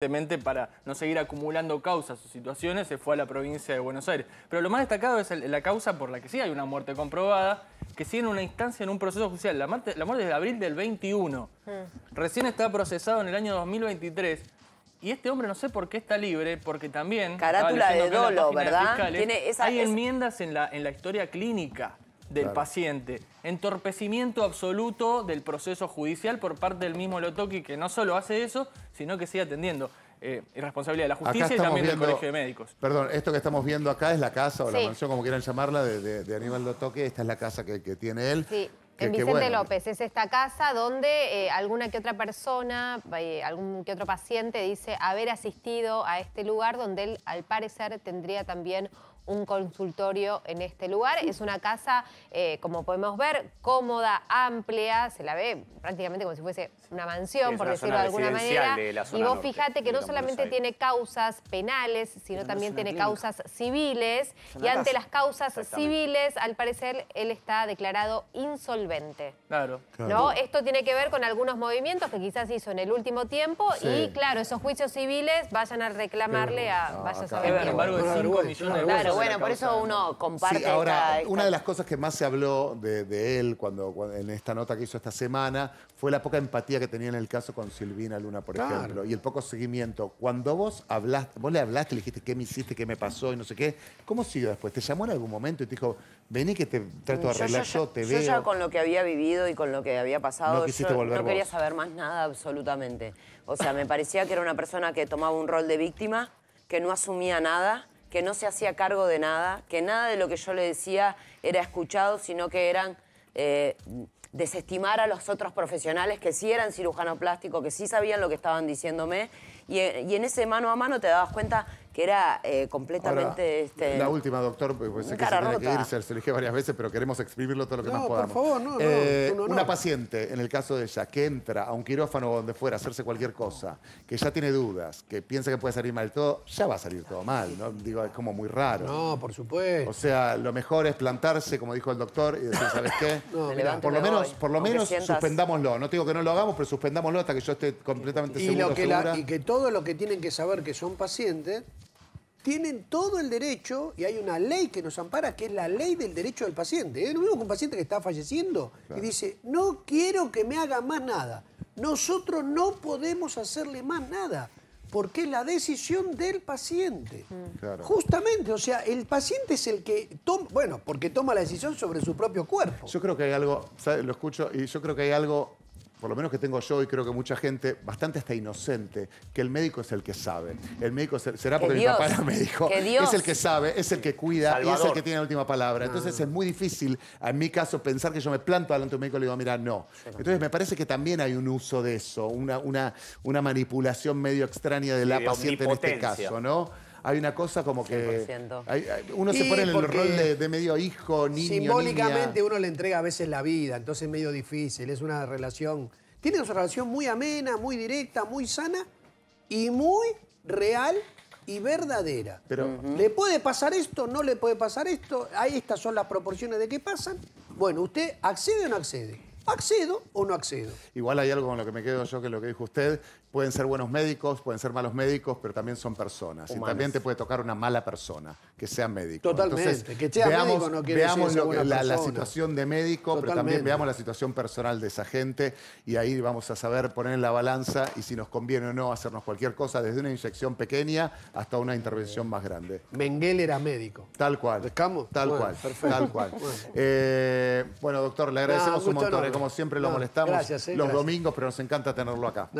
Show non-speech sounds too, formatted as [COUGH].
Evidentemente, para no seguir acumulando causas o situaciones, se fue a la provincia de Buenos Aires. Pero lo más destacado es la causa por la que sí hay una muerte comprobada, que sigue en una instancia en un proceso judicial. La muerte, es de abril del 21. Hmm. Recién está procesado en el año 2023. Y este hombre no sé por qué está libre, porque también... Carátula de dolo, ¿verdad? hay enmiendas en la historia clínica del paciente. Entorpecimiento absoluto del proceso judicial por parte del mismo Lotoqui, que no solo hace eso, sino que sigue atendiendo. Eh, responsabilidad de la justicia y también del Colegio de Médicos. Perdón, esto que estamos viendo acá es la casa o la mansión, como quieran llamarla, de, Aníbal Lotoqui. Esta es la casa que, tiene él. Sí. en Vicente López, es esta casa donde eh, alguna que otra persona, eh, algún que otro paciente dice haber asistido a este lugar donde él al parecer tendría también un consultorio en este lugar. Es una casa, eh, como podemos ver, cómoda, amplia, se la ve prácticamente como si fuese una mansión, por decirlo de alguna manera. y vos fíjate que no solamente tiene causas penales, sino también tiene causas civiles. Y ante las causas civiles, al parecer, él está declarado insolvente. Claro. ¿No? Esto tiene que ver con algunos movimientos que quizás hizo en el último tiempo. Y claro, esos juicios civiles vayan a reclamarle a... a bueno, por eso uno comparte. Sí, ahora, una de las cosas que más se habló de, él cuando, en esta nota que hizo esta semana fue la poca empatía que tenía en el caso con Silvina Luna, por ejemplo, y el poco seguimiento. Cuando vos hablaste, vos le hablaste, le dijiste qué me hiciste, qué me pasó y no sé qué, ¿cómo siguió después? ¿Te llamó en algún momento y te dijo, vení que te trato de arreglar yo, te veo? Yo ya con lo que había vivido y con lo que había pasado, no yo no quería saber más nada absolutamente. O sea, me parecía que era una persona que tomaba un rol de víctima, que no asumía nada que no se hacía cargo de nada, que nada de lo que yo le decía era escuchado, sino que eran eh, desestimar a los otros profesionales que sí eran cirujano plástico, que sí sabían lo que estaban diciéndome. Y, eh, y en ese mano a mano te dabas cuenta que era eh, completamente... este, la última, doctor, pues, pues que se tiene que varias veces, pero queremos exprimirlo todo lo que más podamos. Eh, no, Una paciente, en el caso de ella, que entra a un quirófano o donde fuera a hacerse cualquier cosa, que ya tiene dudas, que piensa que puede salir mal todo, ya va a salir todo mal, ¿no? Digo, es como muy raro. No, por supuesto. O sea, lo mejor es plantarse, como dijo el doctor, y decir, ¿sabes qué? [LAUGHS] no, por lo menos, por lo menos suspendámoslo. No digo que no lo hagamos, pero suspendámoslo hasta que yo esté completamente seguro, que y que todo lo que tienen que saber que son pacientes tienen todo el derecho, y hay una ley que nos ampara, que es la ley del derecho del paciente. Es lo mismo que un paciente que está falleciendo y dice, no quiero que me haga más nada. Nosotros no podemos hacerle más nada, porque es la decisión del paciente. Justamente, o sea, el paciente es el que toma, bueno, porque toma la decisión sobre su propio cuerpo. Yo creo que hay algo, lo escucho, y yo creo que hay algo por lo menos que tengo yo y creo que mucha gente, bastante hasta inocente, que el médico es el que sabe. El médico será porque mi papá era médico. Es el que sabe, es el que cuida y es el que tiene la última palabra. Mm. Entonces es muy difícil, en mi caso, pensar que yo me planto delante de un médico y le digo, mira, no. Entonces me parece que también hay un uso de eso, una, manipulación medio extraña de la paciente en este caso, ¿no? hay una cosa como que. uno se pone en el rol de, medio hijo, niño. Simbólicamente uno le entrega a veces la vida, entonces es medio difícil, es una relación... Tiene una relación muy amena, muy directa, muy sana y muy real y verdadera. Pero- ¿Le puede pasar esto? ¿No le puede pasar esto? Ahí estas son las proporciones de qué pasan. Bueno, ¿usted accede o no accede? ¿Accedo o no accedo? Igual hay algo con lo que me quedo yo, que es lo que dijo usted. Pueden ser buenos médicos, pueden ser malos médicos, pero también son personas. Y también te puede tocar una mala persona que sea médico. Totalmente, que sea veamos, médico no la, situación de médico, pero también veamos la situación personal de esa gente y ahí vamos a saber poner en la balanza y si nos conviene o no hacernos cualquier cosa, desde una inyección pequeña hasta una intervención más grande. Menguel era médico. Tal cual. ¿Descamos? Tal cual. Perfecto. Tal cual. bueno. Eh, doctor, le agradecemos un montón. como siempre lo molestamos eh, los domingos, pero nos encanta tenerlo acá.